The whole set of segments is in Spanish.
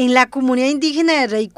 En la comunidad indígena de Rey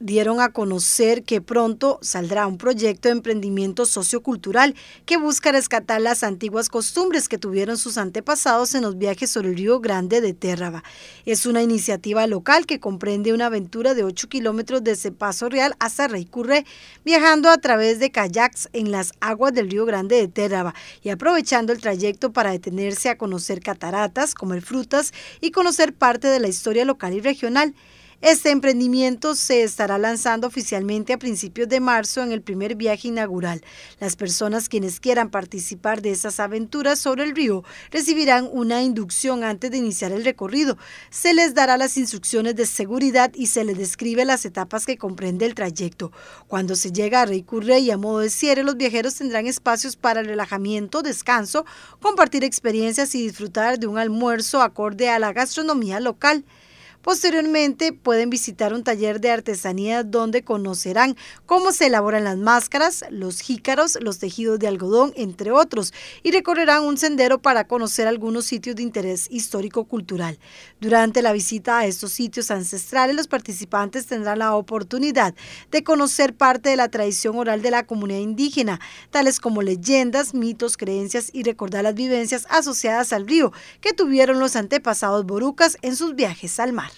dieron a conocer que pronto saldrá un proyecto de emprendimiento sociocultural que busca rescatar las antiguas costumbres que tuvieron sus antepasados en los viajes sobre el río Grande de Térraba. Es una iniciativa local que comprende una aventura de 8 kilómetros desde Paso Real hasta Reycurre, viajando a través de kayaks en las aguas del río Grande de Térraba y aprovechando el trayecto para detenerse a conocer cataratas, comer frutas y conocer parte de la historia local y regional. Este emprendimiento se estará lanzando oficialmente a principios de marzo en el primer viaje inaugural. Las personas quienes quieran participar de esas aventuras sobre el río recibirán una inducción antes de iniciar el recorrido. Se les dará las instrucciones de seguridad y se les describe las etapas que comprende el trayecto. Cuando se llega a Reycurre y a modo de cierre, los viajeros tendrán espacios para relajamiento, descanso, compartir experiencias y disfrutar de un almuerzo acorde a la gastronomía local. Posteriormente pueden visitar un taller de artesanía donde conocerán cómo se elaboran las máscaras, los jícaros, los tejidos de algodón, entre otros, y recorrerán un sendero para conocer algunos sitios de interés histórico-cultural. Durante la visita a estos sitios ancestrales, los participantes tendrán la oportunidad de conocer parte de la tradición oral de la comunidad indígena, tales como leyendas, mitos, creencias y recordar las vivencias asociadas al río que tuvieron los antepasados borucas en sus viajes al mar.